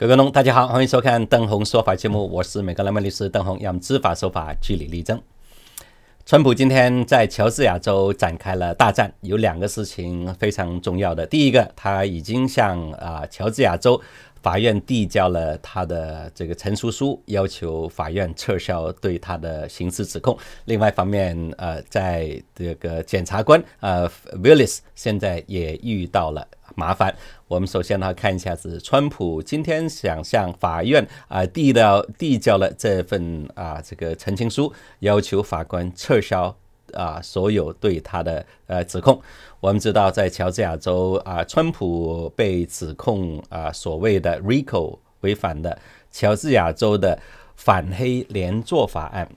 各位观众，大家好，欢迎收看《邓红说法》节目，我是美格莱曼律师邓红，让知法守法，据理力争。川普今天在乔治亚州展开了大战，有两个事情非常重要的。第一个，他已经向啊乔治亚州法院递交了他的这个陈述书，要求法院撤销对他的刑事指控。另外一方面，呃，在这个检察官呃 Willis 现在也遇到了。麻烦，我们首先呢，看一下子川普今天想向法院啊递了递交了这份啊这个澄清书，要求法官撤销啊所有对他的呃指控。我们知道在乔治亚州啊，川普被指控啊所谓的 RICO 违反的乔治亚州的反黑连坐法案，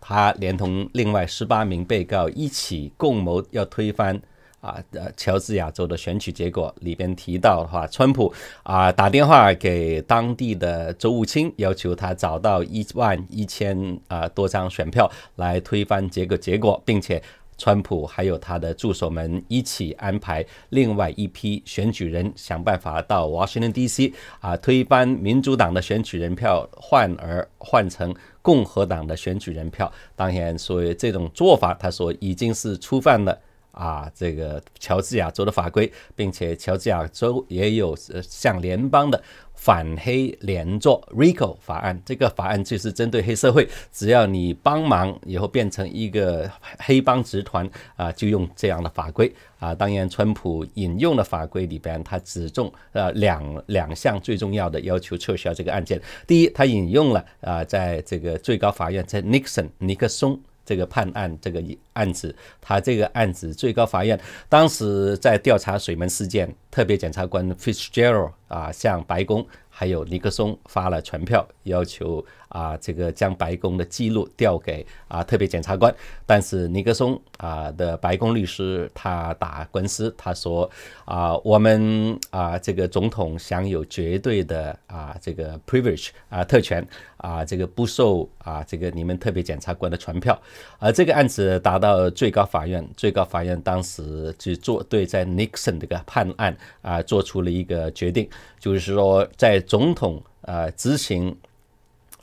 他连同另外十八名被告一起共谋要推翻。啊，呃，乔治亚州的选举结果里边提到的话，川普啊打电话给当地的州务卿，要求他找到一万一千啊多张选票来推翻这个结果，并且川普还有他的助手们一起安排另外一批选举人想办法到 Washington DC 啊推翻民主党的选举人票，换而换成共和党的选举人票。当然，所以这种做法，他说已经是触犯了。啊，这个乔治亚州的法规，并且乔治亚州也有像联邦的反黑连坐 RICO 法案。这个法案就是针对黑社会，只要你帮忙以后变成一个黑帮集团啊，就用这样的法规啊。当然，川普引用的法规里边，他只重呃两两项最重要的要求撤销这个案件。第一，他引用了啊，在这个最高法院在 Nixon 尼克松。这个判案，这个案子，他这个案子，最高法院当时在调查水门事件，特别检察官 f i s z h e r 啊，向白宫。还有尼克松发了传票，要求啊，这个将白宫的记录调给啊特别检察官。但是尼克松啊的白宫律师他打官司，他说啊，我们啊这个总统享有绝对的啊这个 privilege 啊特权啊，这个不受啊这个你们特别检察官的传票。而这个案子达到最高法院，最高法院当时就做对在 Nixon 这个判案啊做出了一个决定，就是说在。总统啊，执行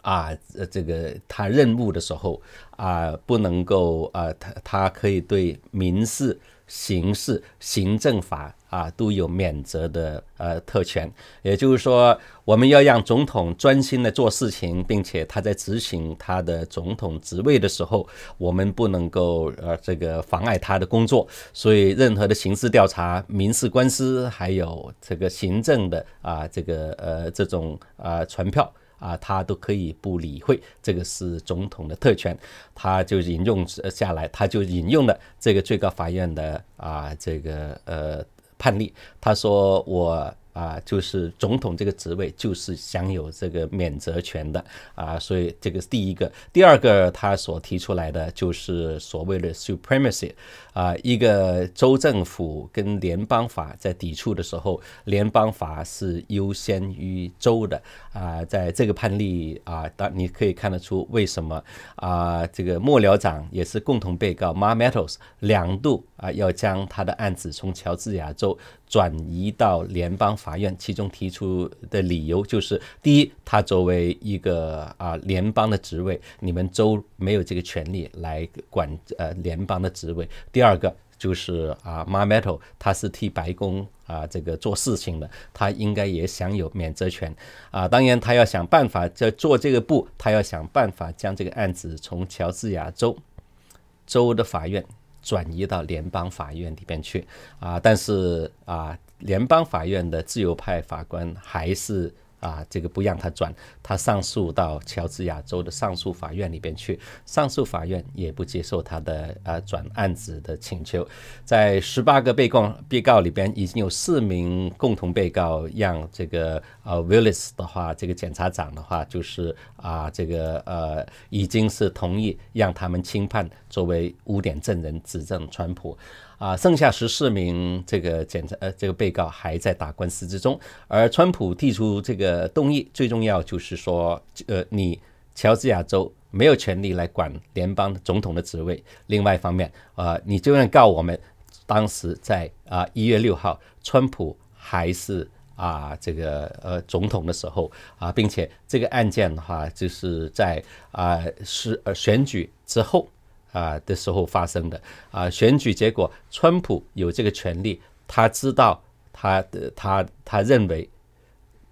啊，这个他任务的时候啊，不能够啊，他他可以对民事、刑事、行政法。啊，都有免责的呃特权，也就是说，我们要让总统专心的做事情，并且他在执行他的总统职位的时候，我们不能够呃这个妨碍他的工作。所以，任何的刑事调查、民事官司，还有这个行政的啊，这个呃这种啊传票啊，他都可以不理会。这个是总统的特权，他就引用下来，他就引用了这个最高法院的啊这个呃。判例，他说我。啊，就是总统这个职位就是享有这个免责权的啊，所以这个第一个，第二个他所提出来的就是所谓的 supremacy，啊，一个州政府跟联邦法在抵触的时候，联邦法是优先于州的啊，在这个判例啊，当你可以看得出为什么啊，这个幕僚长也是共同被告，Mar Metals 两度啊要将他的案子从乔治亚州。转移到联邦法院，其中提出的理由就是：第一，他作为一个啊联邦的职位，你们州没有这个权利来管呃联邦的职位；第二个就是啊，Mar Metal 他是替白宫啊这个做事情的，他应该也享有免责权。啊，当然他要想办法在做这个部，他要想办法将这个案子从乔治亚州州的法院。转移到联邦法院里边去啊，但是啊，联邦法院的自由派法官还是。啊，这个不让他转，他上诉到乔治亚州的上诉法院里边去，上诉法院也不接受他的呃转案子的请求，在十八个被告被告里边，已经有四名共同被告让这个呃，Willis 的话，这个检察长的话，就是啊，这个呃，已经是同意让他们轻判，作为污点证人指证川普。啊，剩下十四名这个检察呃，这个被告还在打官司之中。而川普提出这个动议，最重要就是说，呃，你乔治亚州没有权利来管联邦总统的职位。另外一方面，啊，你就算告我们，当时在啊一月六号，川普还是啊这个呃总统的时候啊，并且这个案件的话，就是在啊是呃选举之后。啊，的时候发生的啊，选举结果，川普有这个权利，他知道，他的他他认为，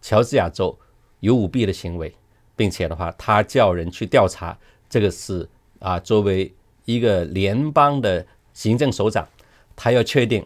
乔治亚州有舞弊的行为，并且的话，他叫人去调查，这个是啊，作为一个联邦的行政首长，他要确定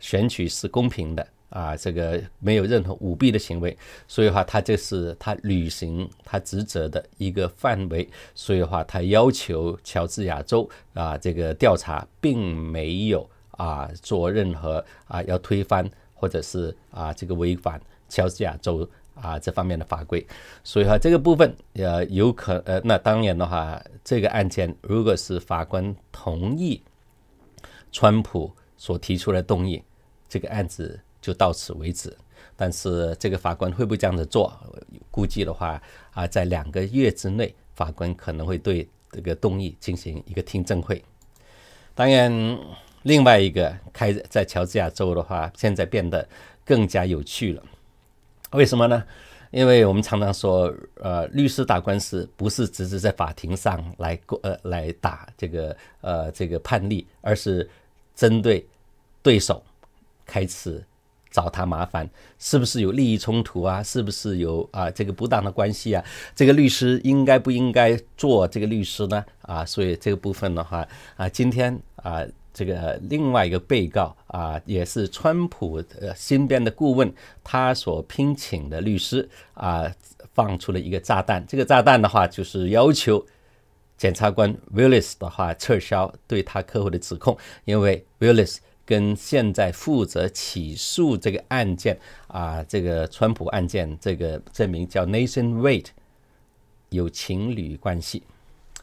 选举是公平的。啊，这个没有任何舞弊的行为，所以话，他这是他履行他职责的一个范围，所以话，他要求乔治亚州啊，这个调查并没有啊做任何啊要推翻或者是啊这个违反乔治亚州啊这方面的法规，所以话，这个部分呃有可呃，那当然的话，这个案件如果是法官同意川普所提出的动议，这个案子。就到此为止，但是这个法官会不会这样子做？估计的话啊，在两个月之内，法官可能会对这个动议进行一个听证会。当然，另外一个开在乔治亚州的话，现在变得更加有趣了。为什么呢？因为我们常常说，呃，律师打官司不是只是在法庭上来过呃来打这个呃这个判例，而是针对对手开始。找他麻烦是不是有利益冲突啊？是不是有啊这个不当的关系啊？这个律师应该不应该做这个律师呢？啊，所以这个部分的话啊，今天啊这个另外一个被告啊，也是川普呃身边的顾问，他所聘请的律师啊放出了一个炸弹。这个炸弹的话就是要求检察官 Willis 的话撤销对他客户的指控，因为 Willis。跟现在负责起诉这个案件啊，这个川普案件，这个证明叫 Nation Wait 有情侣关系。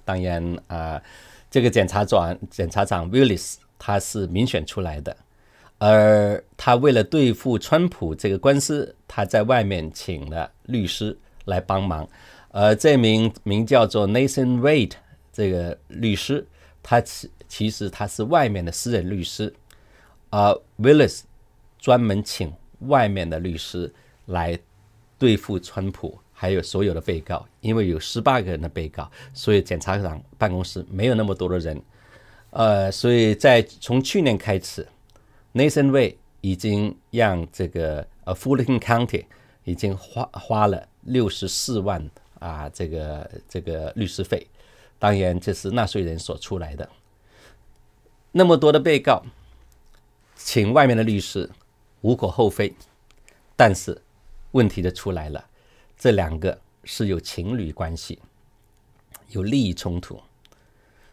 当然啊，这个检察长检察长 Willis 他是民选出来的，而他为了对付川普这个官司，他在外面请了律师来帮忙。而这名名叫做 Nation Wait 这个律师，他其其实他是外面的私人律师。呃，Willis 专门请外面的律师来对付川普，还有所有的被告，因为有十八个人的被告，所以检察长办公室没有那么多的人。呃，所以在从去年开始，Nathanway 已经让这个呃 Fulton County 已经花花了六十四万啊，这个这个律师费，当然这是纳税人所出来的。那么多的被告。请外面的律师无可厚非，但是问题就出来了，这两个是有情侣关系，有利益冲突，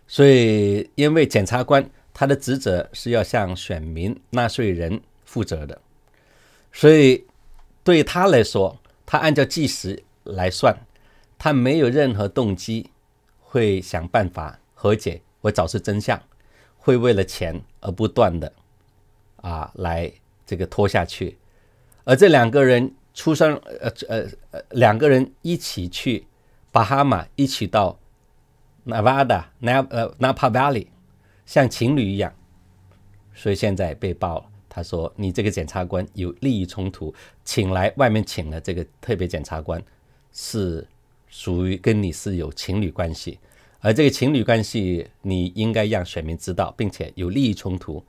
所以因为检察官他的职责是要向选民纳税人负责的，所以对他来说，他按照计时来算，他没有任何动机会想办法和解，或找出真相，会为了钱而不断的。啊，来这个拖下去，而这两个人出生呃呃呃两个人一起去巴哈马，一起到 a 瓦达 n 呃 p 帕 Valley，像情侣一样，所以现在被爆了。他说你这个检察官有利益冲突，请来外面请了这个特别检察官，是属于跟你是有情侣关系，而这个情侣关系你应该让选民知道，并且有利益冲突，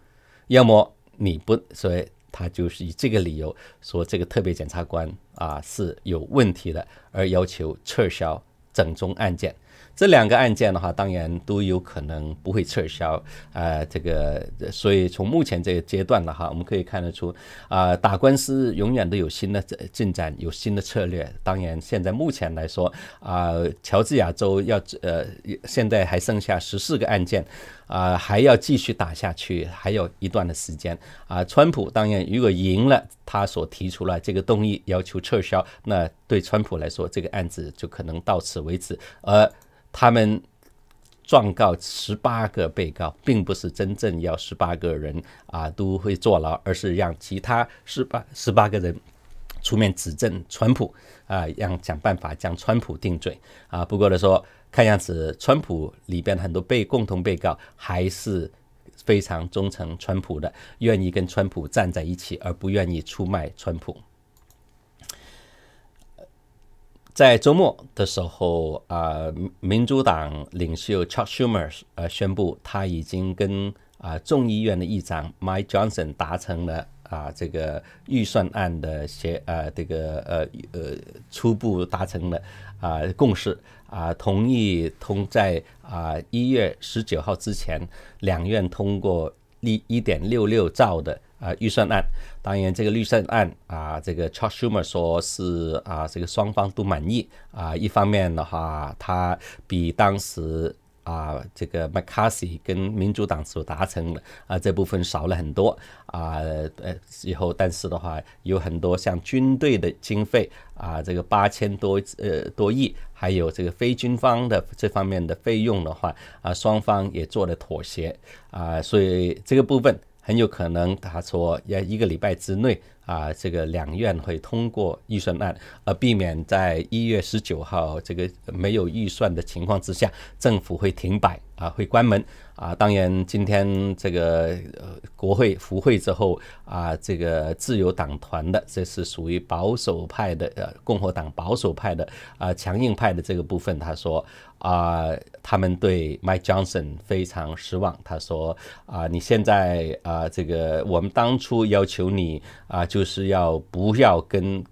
要么。你不，所以他就是以这个理由说这个特别检察官啊是有问题的，而要求撤销整宗案件。这两个案件的话，当然都有可能不会撤销，呃，这个，所以从目前这个阶段的话，我们可以看得出，啊，打官司永远都有新的进展，有新的策略。当然，现在目前来说，啊，乔治亚州要呃，现在还剩下十四个案件，啊，还要继续打下去，还有一段的时间。啊，川普当然，如果赢了，他所提出来这个动议要求撤销，那对川普来说，这个案子就可能到此为止，而。他们状告十八个被告，并不是真正要十八个人啊都会坐牢，而是让其他十八十八个人出面指证川普啊，让想办法将川普定罪啊。不过来说，看样子川普里边很多被共同被告还是非常忠诚川普的，愿意跟川普站在一起，而不愿意出卖川普。在周末的时候啊，民主党领袖 Chuck Schumer 呃宣布，他已经跟啊众议院的议长 Mike Johnson 达成了啊这个预算案的协啊这个呃呃初步达成了啊共识啊同意通在啊一月十九号之前两院通过一一点六六兆的。啊，预算案，当然这个预算案啊，这个 Chuck Schumer 说是啊，这个双方都满意啊。一方面的话，它比当时啊这个 McCarthy 跟民主党所达成的啊这部分少了很多啊。呃，以后但是的话，有很多像军队的经费啊，这个八千多呃多亿，还有这个非军方的这方面的费用的话啊，双方也做了妥协啊，所以这个部分。很有可能，他说要一个礼拜之内啊，这个两院会通过预算案，而避免在一月十九号这个没有预算的情况之下，政府会停摆啊，会关门啊。当然，今天这个国会复会之后啊，这个自由党团的，这是属于保守派的呃，共和党保守派的啊，强硬派的这个部分，他说。啊，他们对 Mike Johnson 非常失望。他说：“啊，你现在啊，这个我们当初要求你啊，就是要不要跟。”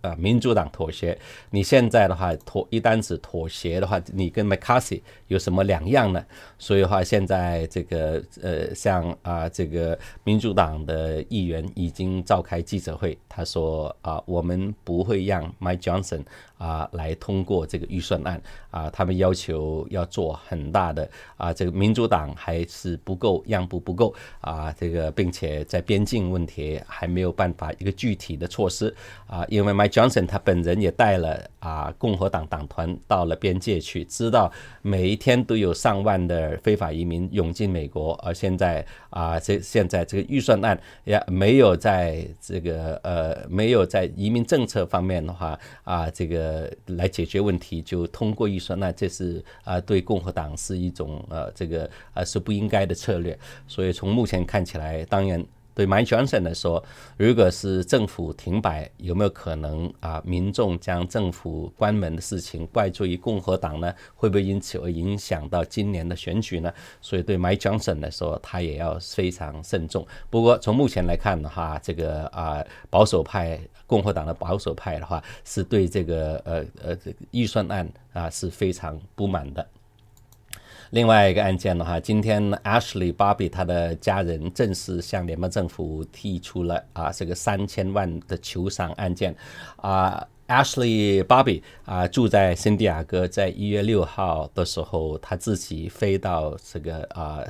啊，民主党妥协，你现在的话妥一单子妥协的话，你跟 McCarthy 有什么两样呢？所以话现在这个呃，像啊，这个民主党的议员已经召开记者会，他说啊，我们不会让 My Johnson 啊来通过这个预算案啊，他们要求要做很大的啊，这个民主党还是不够让步不够啊，这个并且在边境问题还没有办法一个具体的措施啊，因为 My 全省他本人也带了啊，共和党党团到了边界去，知道每一天都有上万的非法移民涌进美国，而现在啊，这现在这个预算案也没有在这个呃，没有在移民政策方面的话啊，这个来解决问题，就通过预算案，这是啊，对共和党是一种呃，这个啊是不应该的策略。所以从目前看起来，当然。对 Johnson 来说，如果是政府停摆，有没有可能啊？民众将政府关门的事情怪罪于共和党呢？会不会因此而影响到今年的选举呢？所以对 Johnson 来说，他也要非常慎重。不过从目前来看的话，这个啊保守派共和党的保守派的话，是对这个呃呃预算案啊是非常不满的。另外一个案件的话，今天 Ashley Bobby 他的家人正式向联邦政府提出了啊这个三千万的求偿案件，啊 Ashley Bobby 啊住在圣地亚哥，在一月六号的时候，他自己飞到这个啊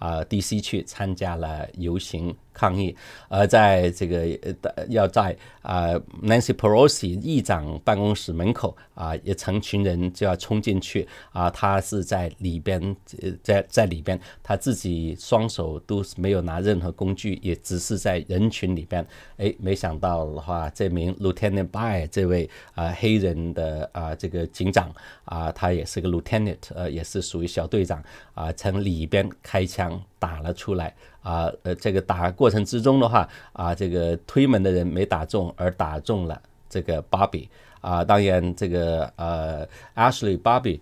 啊 DC 去参加了游行。抗议，而在这个呃，要在啊，Nancy Pelosi 议长办公室门口啊，也成群人就要冲进去啊，他是在里边，呃，在在里边，他自己双手都没有拿任何工具，也只是在人群里边，哎，没想到的话，这名 Lieutenant By 这位啊黑人的啊这个警长啊，他也是个 Lieutenant，呃，也是属于小队长啊，从里边开枪。打了出来啊！呃，这个打过程之中的话啊，这个推门的人没打中，而打中了这个芭比啊。当然，这个呃，Ashley 芭比。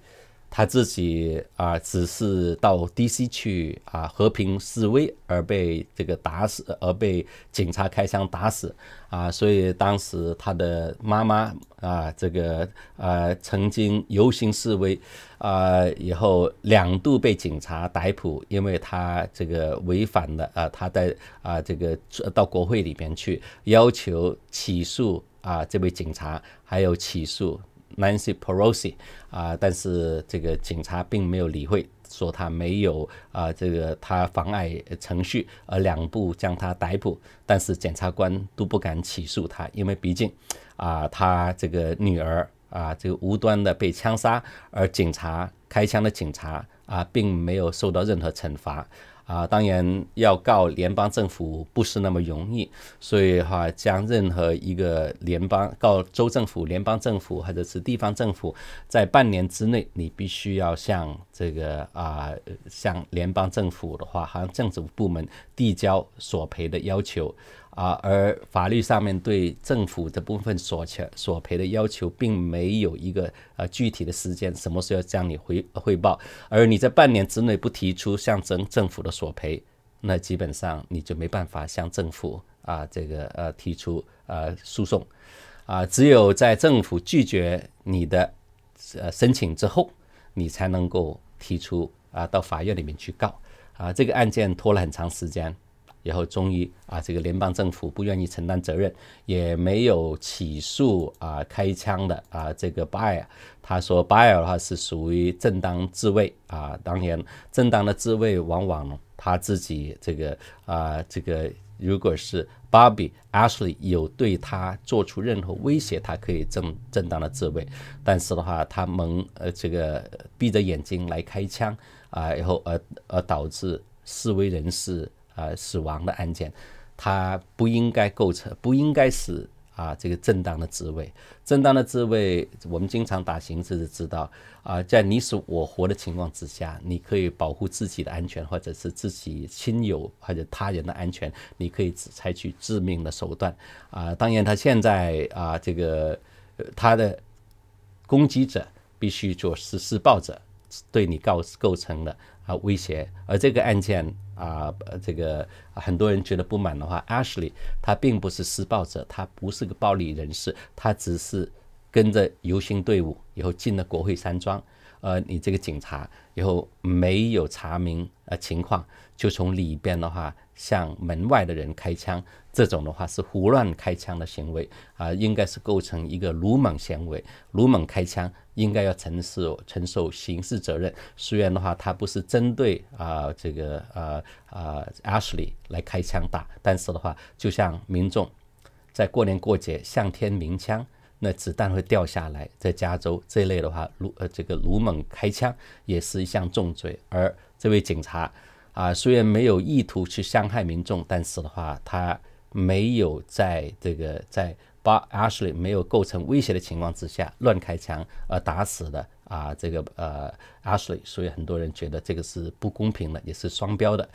他自己啊，只是到 DC 去啊和平示威，而被这个打死，而被警察开枪打死啊。所以当时他的妈妈啊，这个啊曾经游行示威啊，以后两度被警察逮捕，因为他这个违反了啊，他在啊这个到国会里面去要求起诉啊这位警察，还有起诉。Nancy Pelosi 啊，但是这个警察并没有理会，说他没有啊，这个他妨碍程序，而两步将他逮捕，但是检察官都不敢起诉他，因为毕竟啊，他这个女儿啊，这个无端的被枪杀，而警察开枪的警察啊，并没有受到任何惩罚。啊，当然要告联邦政府不是那么容易，所以哈，将任何一个联邦告州政府、联邦政府或者是地方政府，在半年之内，你必须要向这个啊，向联邦政府的话，好像政府部门递交索赔的要求。啊，而法律上面对政府这部分索求索赔的要求，并没有一个呃具体的时间，什么时候要向你回汇报。而你在半年之内不提出向政政府的索赔，那基本上你就没办法向政府啊这个呃提出呃诉讼，啊，只有在政府拒绝你的呃申请之后，你才能够提出啊到法院里面去告啊这个案件拖了很长时间。然后终于啊，这个联邦政府不愿意承担责任，也没有起诉啊开枪的啊这个巴尔。他说巴尔的话是属于正当自卫啊。当然，正当的自卫，往往他自己这个啊这个，如果是 Bobby Ashley 有对他做出任何威胁，他可以正正当的自卫。但是的话，他蒙呃这个闭着眼睛来开枪啊，然后而而导致示威人士。啊，死亡的案件，他不应该构成，不应该是啊这个正当的职位。正当的职位，我们经常打刑事的知道啊，在你死我活的情况之下，你可以保护自己的安全，或者是自己亲友或者他人的安全，你可以采采取致命的手段。啊，当然，他现在啊这个他的攻击者必须做施施暴者对你构构成了啊威胁，而这个案件。啊，这个很多人觉得不满的话，Ashley 他并不是施暴者，他不是个暴力人士，他只是跟着游行队伍，以后进了国会山庄。呃，你这个警察以后没有查明呃情况，就从里边的话向门外的人开枪，这种的话是胡乱开枪的行为啊，应该是构成一个鲁莽行为，鲁莽开枪应该要承受承受刑事责任。虽然的话他不是针对啊这个啊啊 Ashley 来开枪打，但是的话就像民众在过年过节向天鸣枪。那子弹会掉下来，在加州这一类的话，鲁呃这个鲁莽开枪也是一项重罪。而这位警察啊，虽然没有意图去伤害民众，但是的话，他没有在这个在把 Ashley 没有构成威胁的情况之下乱开枪，而打死的啊这个呃 Ashley，所以很多人觉得这个是不公平的，也是双标的。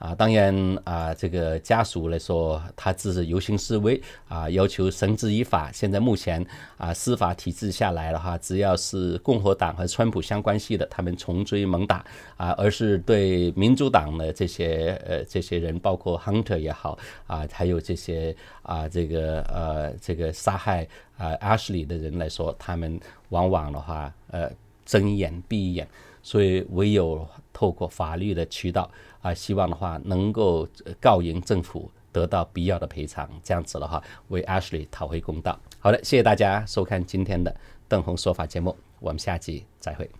啊，当然啊，这个家属来说，他只是游行示威啊，要求绳之以法。现在目前啊，司法体制下来的话，只要是共和党和川普相关系的，他们穷追猛打啊；而是对民主党的这些呃这些人，包括 Hunter 也好啊，还有这些啊这个呃这个杀害啊 Ashley 的人来说，他们往往的话呃睁一眼闭一眼，所以唯有。透过法律的渠道啊，希望的话能够告赢政府，得到必要的赔偿，这样子的话为 Ashley 讨回公道。好的，谢谢大家收看今天的邓红说法节目，我们下期再会。